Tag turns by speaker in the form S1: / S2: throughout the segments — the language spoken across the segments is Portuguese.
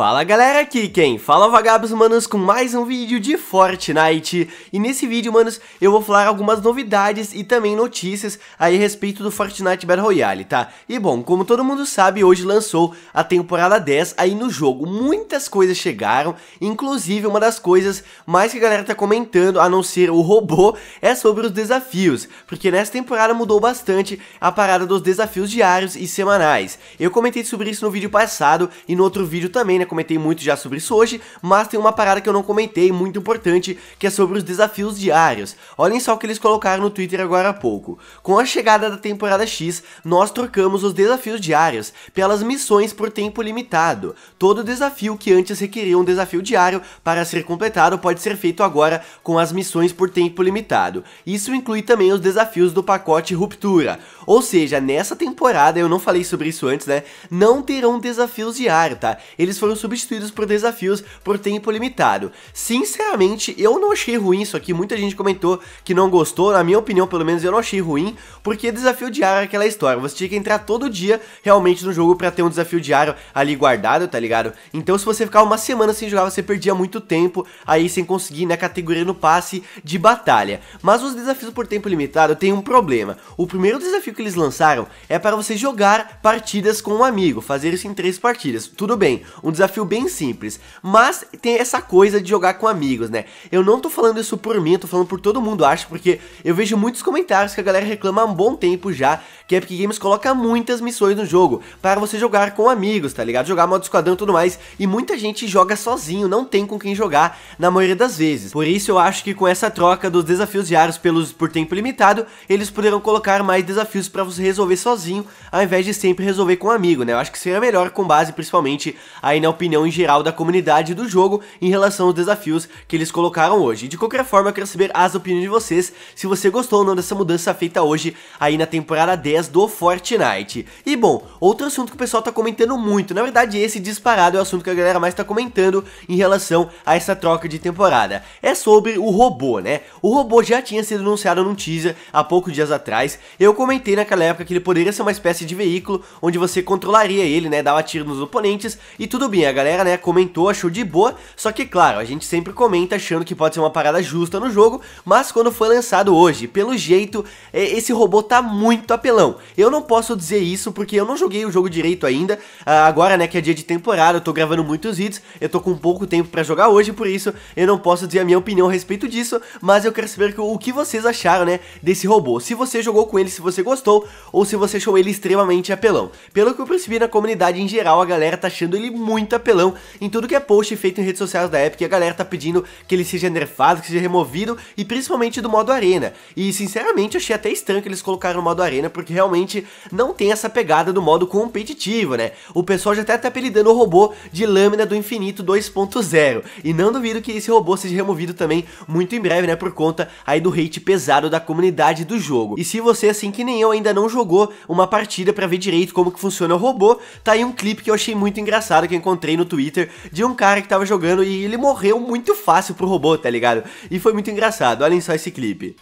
S1: Fala galera, aqui quem fala é vagabos manos com mais um vídeo de Fortnite E nesse vídeo manos, eu vou falar algumas novidades e também notícias aí a respeito do Fortnite Battle Royale, tá? E bom, como todo mundo sabe, hoje lançou a temporada 10 aí no jogo Muitas coisas chegaram, inclusive uma das coisas mais que a galera tá comentando, a não ser o robô, é sobre os desafios Porque nessa temporada mudou bastante a parada dos desafios diários e semanais Eu comentei sobre isso no vídeo passado e no outro vídeo também, né? comentei muito já sobre isso hoje, mas tem uma parada que eu não comentei, muito importante, que é sobre os desafios diários. Olhem só o que eles colocaram no Twitter agora há pouco. Com a chegada da temporada X, nós trocamos os desafios diários pelas missões por tempo limitado. Todo desafio que antes requeria um desafio diário para ser completado pode ser feito agora com as missões por tempo limitado. Isso inclui também os desafios do pacote Ruptura. Ou seja, nessa temporada, eu não falei sobre isso antes, né? Não terão desafios diários, tá? Eles foram substituídos por desafios por tempo limitado. Sinceramente, eu não achei ruim isso aqui. Muita gente comentou que não gostou. Na minha opinião, pelo menos, eu não achei ruim, porque desafio diário é aquela história. Você tinha que entrar todo dia realmente no jogo para ter um desafio diário ali guardado, tá ligado? Então, se você ficar uma semana sem jogar, você perdia muito tempo aí sem conseguir na né, categoria no passe de batalha. Mas os desafios por tempo limitado tem um problema. O primeiro desafio que que eles lançaram é para você jogar partidas com um amigo, fazer isso em três partidas. Tudo bem, um desafio bem simples, mas tem essa coisa de jogar com amigos, né? Eu não tô falando isso por mim, tô falando por todo mundo, acho, porque eu vejo muitos comentários que a galera reclama há um bom tempo já que a Epic Games coloca muitas missões no jogo para você jogar com amigos, tá ligado? Jogar modo esquadrão e tudo mais, e muita gente joga sozinho, não tem com quem jogar na maioria das vezes. Por isso eu acho que com essa troca dos desafios diários pelos por tempo limitado, eles poderão colocar mais desafios isso para você resolver sozinho, ao invés de sempre resolver com um amigo, né? Eu acho que seria melhor com base principalmente aí na opinião em geral da comunidade do jogo em relação aos desafios que eles colocaram hoje. de qualquer forma, eu quero saber as opiniões de vocês, se você gostou ou não dessa mudança feita hoje aí na temporada 10 do Fortnite. E bom, outro assunto que o pessoal tá comentando muito, na verdade esse disparado é o assunto que a galera mais tá comentando em relação a essa troca de temporada, é sobre o robô, né? O robô já tinha sido anunciado num teaser há poucos dias atrás, eu comentei naquela época que ele poderia ser uma espécie de veículo onde você controlaria ele, né, dava tiro nos oponentes e tudo bem, a galera, né, comentou, achou de boa, só que claro, a gente sempre comenta achando que pode ser uma parada justa no jogo, mas quando foi lançado hoje, pelo jeito, é, esse robô tá muito apelão. Eu não posso dizer isso porque eu não joguei o jogo direito ainda, ah, agora, né, que é dia de temporada, eu tô gravando muitos hits eu tô com pouco tempo para jogar hoje, por isso eu não posso dizer a minha opinião a respeito disso, mas eu quero saber o que vocês acharam, né, desse robô. Se você jogou com ele, se você gostou, gostou ou se você achou ele extremamente apelão. Pelo que eu percebi na comunidade em geral, a galera tá achando ele muito apelão em tudo que é post feito em redes sociais da Epic, a galera tá pedindo que ele seja nerfado, que seja removido e principalmente do modo arena. E sinceramente achei até estranho que eles colocaram no modo arena, porque realmente não tem essa pegada do modo competitivo, né? O pessoal já tá até tá apelidando o robô de lâmina do infinito 2.0. E não duvido que esse robô seja removido também muito em breve, né? Por conta aí do hate pesado da comunidade do jogo. E se você, assim que nem eu, Daniel ainda não jogou uma partida para ver direito como que funciona o robô, tá aí um clipe que eu achei muito engraçado que eu encontrei no Twitter de um cara que tava jogando e ele morreu muito fácil pro robô, tá ligado? E foi muito engraçado, olhem só esse clipe.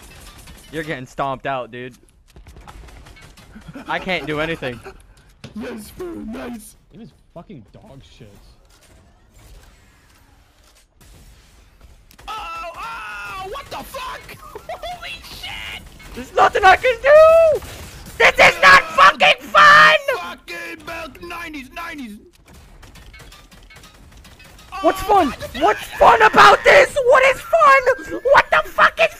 S1: You're getting stomped out, dude. I can't do anything. Nice, bro, nice. It is fucking dog shit. Oh, oh, what the fuck? Holy shit! There's nothing I can do! This is not fucking fun! Fucking 90s, 90s. What's fun? What's fun about this? What is fun? What the fuck is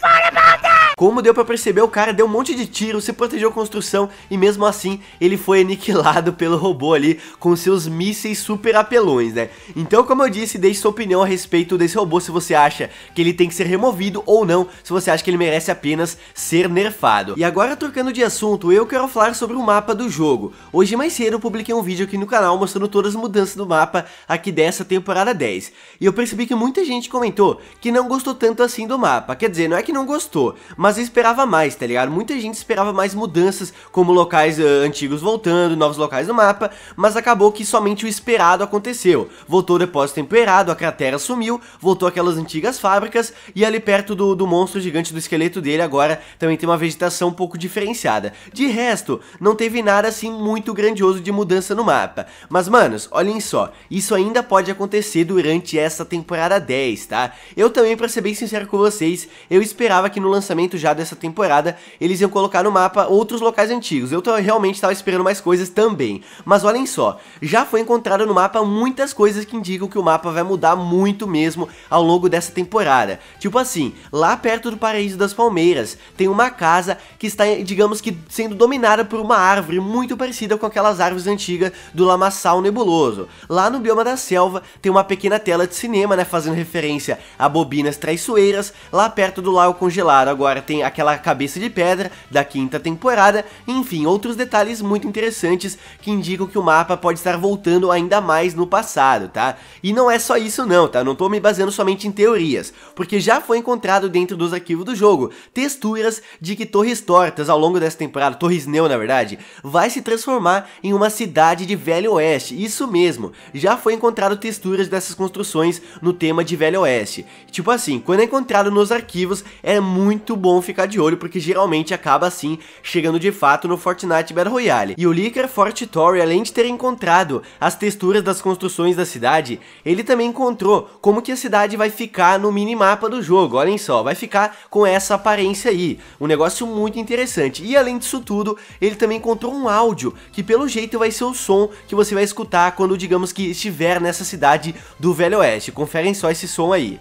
S1: Como deu para perceber, o cara deu um monte de tiro, se protegeu a construção e mesmo assim ele foi aniquilado pelo robô ali com seus mísseis super apelões, né? Então, como eu disse, deixe sua opinião a respeito desse robô se você acha que ele tem que ser removido ou não, se você acha que ele merece apenas ser nerfado. E agora, trocando de assunto, eu quero falar sobre o mapa do jogo. Hoje mais cedo eu publiquei um vídeo aqui no canal mostrando todas as mudanças do mapa aqui dessa temporada 10. E eu percebi que muita gente comentou que não gostou tanto assim do mapa. Quer dizer, não é que não gostou, mas mas eu esperava mais, tá ligado? Muita gente esperava mais mudanças, como locais uh, antigos voltando, novos locais no mapa, mas acabou que somente o esperado aconteceu. Voltou o depósito empoeirado, a cratera sumiu, voltou aquelas antigas fábricas, e ali perto do, do monstro gigante do esqueleto dele agora também tem uma vegetação um pouco diferenciada. De resto, não teve nada assim muito grandioso de mudança no mapa. Mas, manos, olhem só, isso ainda pode acontecer durante essa temporada 10, tá? Eu também, pra ser bem sincero com vocês, eu esperava que no lançamento já dessa temporada, eles iam colocar no mapa outros locais antigos. Eu realmente estava esperando mais coisas também. Mas olhem só, já foi encontrado no mapa muitas coisas que indicam que o mapa vai mudar muito mesmo ao longo dessa temporada. Tipo assim, lá perto do Paraíso das Palmeiras, tem uma casa que está, digamos que, sendo dominada por uma árvore muito parecida com aquelas árvores antigas do Lamaçal Nebuloso. Lá no Bioma da Selva, tem uma pequena tela de cinema, né, fazendo referência a bobinas traiçoeiras, lá perto do Lago Congelado, agora tem aquela cabeça de pedra da quinta temporada, enfim, outros detalhes muito interessantes que indicam que o mapa pode estar voltando ainda mais no passado, tá? E não é só isso não, tá? Não tô me baseando somente em teorias, porque já foi encontrado dentro dos arquivos do jogo texturas de que torres tortas ao longo dessa temporada, Torres neo na verdade, vai se transformar em uma cidade de Velho Oeste, isso mesmo, já foi encontrado texturas dessas construções no tema de Velho Oeste. Tipo assim, quando é encontrado nos arquivos, é muito bom bom ficar de olho porque geralmente acaba assim chegando de fato no Fortnite Battle Royale. E o Licker Fort Tory, além de ter encontrado as texturas das construções da cidade, ele também encontrou como que a cidade vai ficar no minimapa do jogo, olhem só, vai ficar com essa aparência aí, um negócio muito interessante. E além disso tudo, ele também encontrou um áudio, que pelo jeito vai ser o som que você vai escutar quando, digamos que estiver nessa cidade do Velho Oeste. Conferem só esse som aí.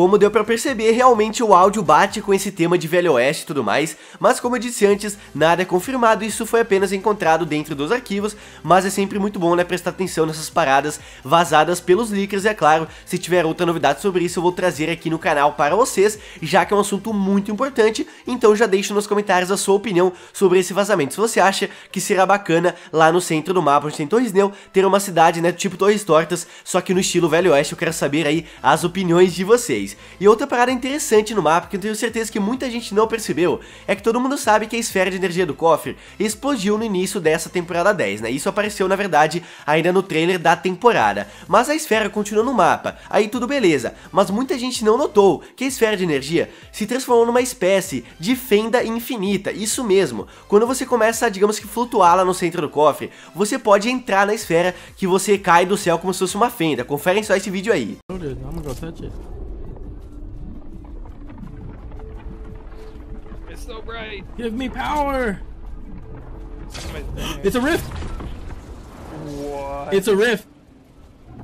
S1: Como deu pra perceber, realmente o áudio bate com esse tema de Velho Oeste e tudo mais, mas como eu disse antes, nada é confirmado, isso foi apenas encontrado dentro dos arquivos, mas é sempre muito bom né, prestar atenção nessas paradas vazadas pelos leakers, e é claro, se tiver outra novidade sobre isso eu vou trazer aqui no canal para vocês, já que é um assunto muito importante, então já deixe nos comentários a sua opinião sobre esse vazamento, se você acha que será bacana lá no centro do mapa, onde tem Torres Neu, ter uma cidade né, tipo Torres Tortas, só que no estilo Velho Oeste, eu quero saber aí as opiniões de vocês vocês. E outra parada interessante no mapa que eu tenho certeza que muita gente não percebeu é que todo mundo sabe que a esfera de energia do cofre explodiu no início dessa temporada 10, né? Isso apareceu, na verdade, ainda no trailer da temporada. Mas a esfera continua no mapa, aí tudo beleza, mas muita gente não notou que a esfera de energia se transformou numa espécie de fenda infinita, isso mesmo. Quando você começa, a, digamos que, flutuar lá no centro do cofre, você pode entrar na esfera que você cai do céu como se fosse uma fenda. Conferem só esse vídeo aí. Meu Deus, Give me power. it's a rift. What? It's a rift.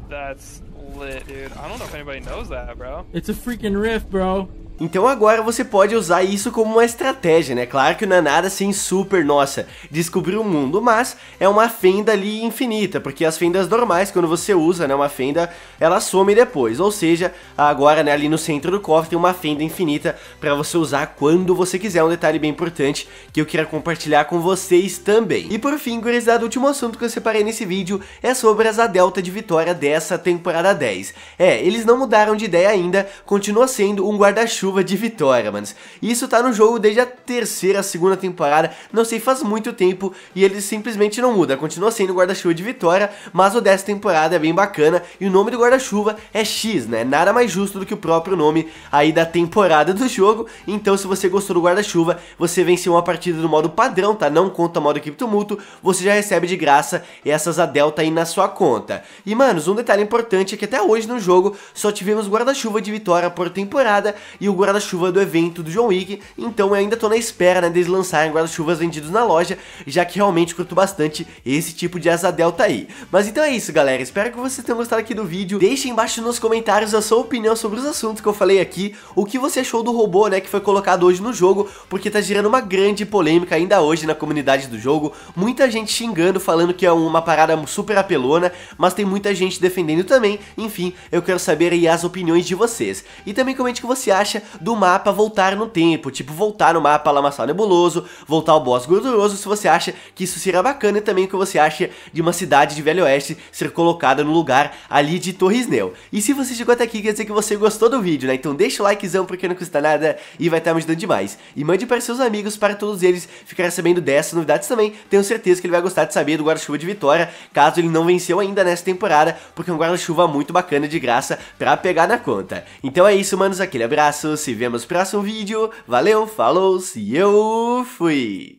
S1: That's lit, dude. I don't know if anybody knows that, bro. It's a freaking rift, bro. Então agora você pode usar isso como uma estratégia, né? Claro que não é nada assim super, nossa, descobrir o mundo, mas é uma fenda ali infinita, porque as fendas normais, quando você usa, né, uma fenda, ela some depois. Ou seja, agora, né, ali no centro do cofre tem uma fenda infinita para você usar quando você quiser. Um detalhe bem importante que eu queria compartilhar com vocês também. E por fim, curiosidade, o último assunto que eu separei nesse vídeo é sobre as a delta de vitória dessa temporada 10. É, eles não mudaram de ideia ainda, continua sendo um guarda-chuva chuva de vitória, mano. Isso tá no jogo desde a terceira, segunda temporada, não sei, faz muito tempo, e ele simplesmente não muda. Continua sendo guarda-chuva de vitória, mas o dessa temporada é bem bacana, e o nome do guarda-chuva é X, né? Nada mais justo do que o próprio nome aí da temporada do jogo. Então, se você gostou do guarda-chuva, você venceu uma partida do modo padrão, tá? Não conta modo equipe tumulto, você já recebe de graça essas a Delta aí na sua conta. E, manos, um detalhe importante é que até hoje no jogo só tivemos guarda-chuva de vitória por temporada, e o guarda-chuva do evento do John Wick, então eu ainda tô na espera né, deles lançarem guarda-chuvas vendidos na loja, já que realmente curto bastante esse tipo de asa delta aí. Mas então é isso galera, espero que vocês tenham gostado aqui do vídeo, deixem embaixo nos comentários a sua opinião sobre os assuntos que eu falei aqui, o que você achou do robô né, que foi colocado hoje no jogo, porque tá gerando uma grande polêmica ainda hoje na comunidade do jogo, muita gente xingando, falando que é uma parada super apelona, mas tem muita gente defendendo também, enfim, eu quero saber aí as opiniões de vocês. E também comente o que você acha do mapa voltar no tempo, tipo voltar no mapa Lamaçal Nebuloso, voltar ao boss Gorduroso, se você acha que isso seria bacana e também o que você acha de uma cidade de Velho Oeste ser colocada no lugar ali de Torres Torresnel. E se você chegou até aqui, quer dizer que você gostou do vídeo, né? Então deixa o likezão porque não custa nada e vai estar me ajudando demais. E mande para seus amigos, para todos eles ficarem sabendo dessas novidades também. Tenho certeza que ele vai gostar de saber do guarda-chuva de Vitória, caso ele não venceu ainda nessa temporada, porque é um guarda-chuva muito bacana de graça pra pegar na conta. Então é isso, manos, aquele abraço, nos vemos no próximo vídeo. Valeu, falou, se eu fui!